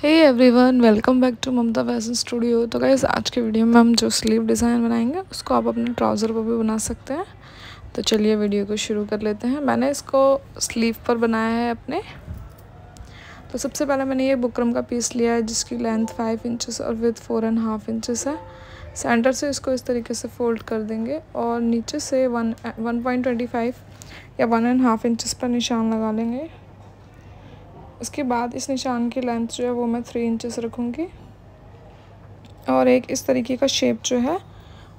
hey everyone welcome back to Mamta fashion studio तो guys आज के वीडियो में हम जो स्लीव डिज़ाइन बनाएंगे उसको आप अपने ट्राउज़र पर भी बना सकते हैं तो चलिए वीडियो को शुरू कर लेते हैं मैंने इसको स्लीव पर बनाया है अपने तो सबसे पहले मैंने ये बुकरम का पीस लिया है जिसकी लेंथ फाइव इंचज और with four and half inches है सेंटर से इसको इस तरीके से फोल्ड कर देंगे और नीचे से one one point twenty five या वन एंड हाफ इंचज़ पर निशान लगा लेंगे उसके बाद इस निशान की लेंथ जो है वो मैं थ्री इंचेस रखूँगी और एक इस तरीके का शेप जो है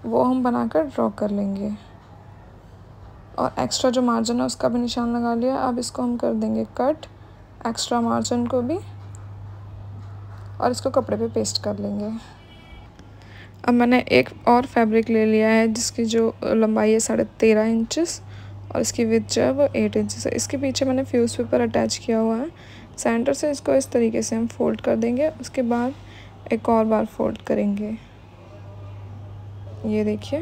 वो हम बनाकर ड्रॉ कर लेंगे और एक्स्ट्रा जो मार्जिन है उसका भी निशान लगा लिया अब इसको हम कर देंगे कट एक्स्ट्रा मार्जिन को भी और इसको कपड़े पे पेस्ट कर लेंगे अब मैंने एक और फैब्रिक ले लिया है जिसकी जो लंबाई है साढ़े तेरह इंचज़ और इसकी विथ जो है वो एट इंचज़ है इसके पीछे मैंने फ्यूज़ पेपर अटैच किया हुआ है सेंटर से इसको इस तरीके से हम फोल्ड कर देंगे उसके बाद एक और बार फोल्ड करेंगे ये देखिए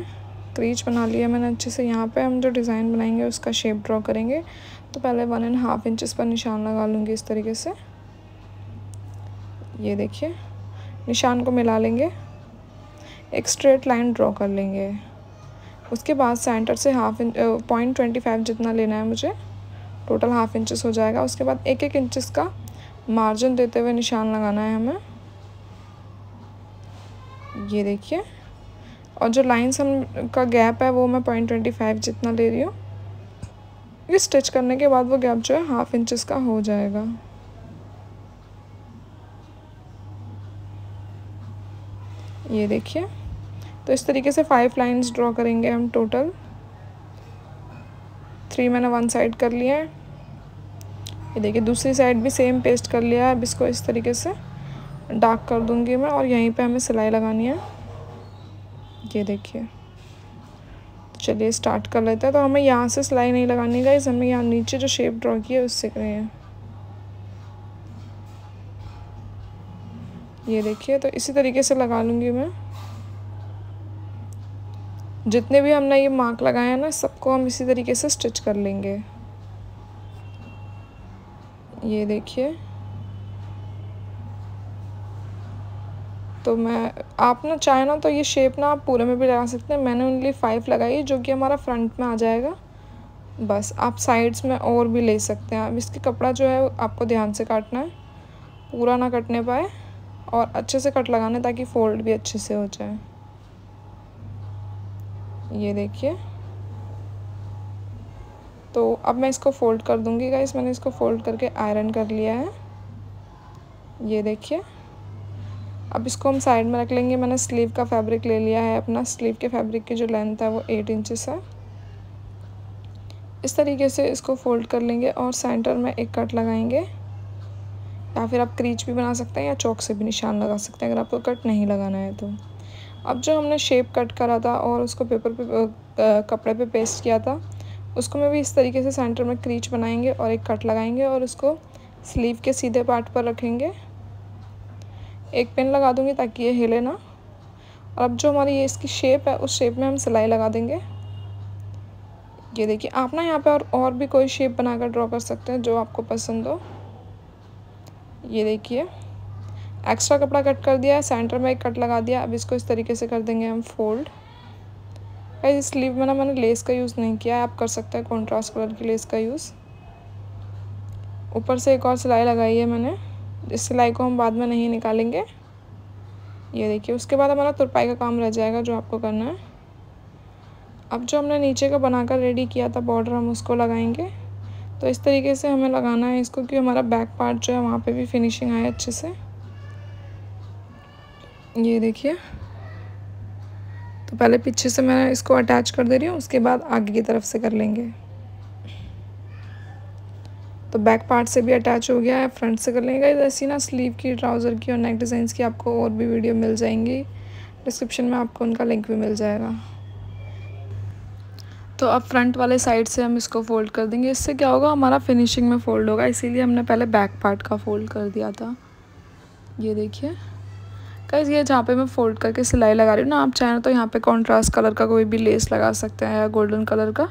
क्रीच बना लिया मैंने अच्छे से यहाँ पे हम जो डिज़ाइन बनाएंगे उसका शेप ड्रॉ करेंगे तो पहले वन एंड हाफ इंचज़ पर निशान लगा लूँगी इस तरीके से ये देखिए निशान को मिला लेंगे एक स्ट्रेट लाइन ड्रॉ कर लेंगे उसके बाद सेंटर से half inch point twenty five जितना लेना है मुझे टोटल हाफ इंचेस हो जाएगा उसके बाद एक एक इंचेस का मार्जिन देते हुए निशान लगाना है हमें ये देखिए और जो लाइन्स हम का गैप है वो मैं पॉइंट ट्वेंटी फाइव जितना ले रही हूँ ये स्टिच करने के बाद वो गैप जो है हाफ इंचेस का हो जाएगा ये देखिए तो इस तरीके से फाइव लाइंस ड्रॉ करेंगे हम टोटल थ्री मैंने वन साइड कर लिए हैं ये देखिए दूसरी साइड भी सेम पेस्ट कर लिया है अब इसको इस तरीके से डार्क कर दूंगी मैं और यहीं पे हमें सिलाई लगानी है ये देखिए तो चलिए स्टार्ट कर लेते हैं तो हमें यहाँ से सिलाई नहीं लगानी इस हमें यहाँ नीचे जो शेप ड्रॉ की है उससे करनी है ये देखिए तो इसी तरीके से लगा लूँगी मैं जितने भी हमने ये मार्क लगाए हैं ना सबको हम इसी तरीके से स्टिच कर लेंगे ये देखिए तो मैं आप ना चाहे ना तो ये शेप ना आप पूरे में भी लगा सकते हैं मैंने उनली फाइव लगाई जो कि हमारा फ्रंट में आ जाएगा बस आप साइड्स में और भी ले सकते हैं अब इसके कपड़ा जो है आपको ध्यान से काटना है पूरा ना कटने पाए और अच्छे से कट लगाना ताकि फ़ोल्ड भी अच्छे से हो जाए ये देखिए तो अब मैं इसको फ़ोल्ड कर दूँगी गाइस मैंने इसको फ़ोल्ड करके आयरन कर लिया है ये देखिए अब इसको हम साइड में रख लेंगे मैंने स्लीव का फैब्रिक ले लिया है अपना स्लीव के फैब्रिक की जो लेंथ है वो एट इंचेस है इस तरीके से इसको फोल्ड कर लेंगे और सेंटर में एक कट लगाएंगे या फिर आप क्रीच भी बना सकते हैं या चौक से भी निशान लगा सकते हैं अगर आपको कट नहीं लगाना है तो अब जो हमने शेप कट करा था और उसको पेपर पे कपड़े पे पेस्ट किया था उसको मैं भी इस तरीके से सेंटर में क्रीच बनाएंगे और एक कट लगाएंगे और उसको स्लीव के सीधे पार्ट पर रखेंगे एक पेन लगा दूँगी ताकि ये हिले ना और अब जो हमारी ये इसकी शेप है उस शेप में हम सिलाई लगा देंगे ये देखिए आप ना यहाँ पे और और भी कोई शेप बनाकर ड्रॉ कर सकते हैं जो आपको पसंद हो ये देखिए एक्स्ट्रा कपड़ा कट कर दिया सेंटर में एक कट लगा दिया अब इसको इस तरीके से कर देंगे हम फोल्ड गाइस स्लीव में ना मैंने लेस का यूज़ नहीं किया आप कर सकते हैं कॉन्ट्रास्ट कलर की लेस का यूज़ ऊपर से एक और सिलाई लगाई है मैंने इस सिलाई को हम बाद में नहीं निकालेंगे ये देखिए उसके बाद हमारा तुरपाई का काम रह जाएगा जो आपको करना है अब जो हमने नीचे का बनाकर रेडी किया था बॉर्डर हम उसको लगाएंगे तो इस तरीके से हमें लगाना है इसको कि हमारा बैक पार्ट जो है वहाँ पे भी फिनिशिंग आए अच्छे से ये देखिए तो पहले पीछे से मैं इसको अटैच कर दे रही हूँ उसके बाद आगे की तरफ से कर लेंगे तो बैक पार्ट से भी अटैच हो गया है फ्रंट से कर लेंगे ऐसी ना स्लीव की ट्राउज़र की और नेक डिज़ाइंस की आपको और भी वीडियो मिल जाएंगी डिस्क्रिप्शन में आपको उनका लिंक भी मिल जाएगा तो अब फ्रंट वाले साइड से हम इसको फोल्ड कर देंगे इससे क्या होगा हमारा फिनिशिंग में फ़ोल्ड होगा इसीलिए हमने पहले बैक पार्ट का फ़ोल्ड कर दिया था ये देखिए गाइज़ ये जहाँ पे मैं फोल्ड करके सिलाई लगा रही हूँ ना आप चाहें तो यहाँ पे कॉन्ट्रास्ट कलर का कोई भी लेस लगा सकते हैं या गोल्डन कलर का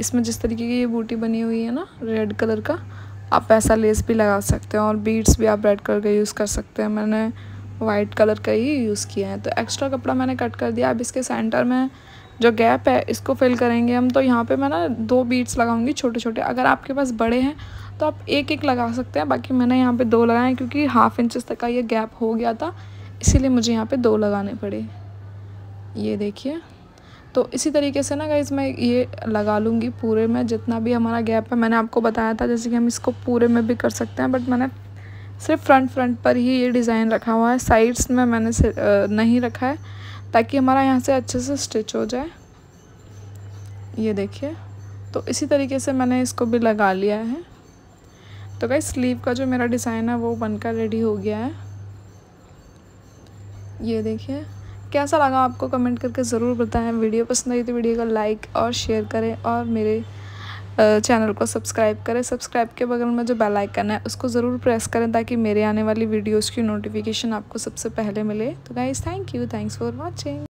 इसमें जिस तरीके की ये बूटी बनी हुई है ना रेड कलर का आप ऐसा लेस भी लगा सकते हैं और बीड्स भी आप रेड कलर का यूज़ कर सकते हैं मैंने वाइट कलर का ही यूज़ किया है तो एक्स्ट्रा कपड़ा मैंने कट कर दिया अब इसके सेंटर में जो गैप है इसको फिल करेंगे हम तो यहाँ पे मैं ना दो बीट्स लगाऊंगी छोटे छोटे अगर आपके पास बड़े हैं तो आप एक एक लगा सकते हैं बाकी मैंने यहाँ पे दो लगाए क्योंकि हाफ इंचज़ तक का ये गैप हो गया था इसीलिए मुझे यहाँ पे दो लगाने पड़े ये देखिए तो इसी तरीके से ना गाइज मैं ये लगा लूँगी पूरे में जितना भी हमारा गैप है मैंने आपको बताया था जैसे कि हम इसको पूरे में भी कर सकते हैं बट मैंने सिर्फ फ्रंट फ्रंट पर ही ये डिज़ाइन रखा हुआ है साइड्स में मैंने नहीं रखा है ताकि हमारा यहाँ से अच्छे से स्टिच हो जाए ये देखिए तो इसी तरीके से मैंने इसको भी लगा लिया है तो गई स्लीव का जो मेरा डिज़ाइन है वो बनकर रेडी हो गया है ये देखिए कैसा लगा आपको कमेंट करके ज़रूर बताएं वीडियो पसंद आई तो वीडियो को लाइक और शेयर करें और मेरे चैनल को सब्सक्राइब करें सब्सक्राइब के बगल में जो बेल आइकन है उसको ज़रूर प्रेस करें ताकि मेरे आने वाली वीडियोस की नोटिफिकेशन आपको सबसे पहले मिले तो guys thank you thanks for watching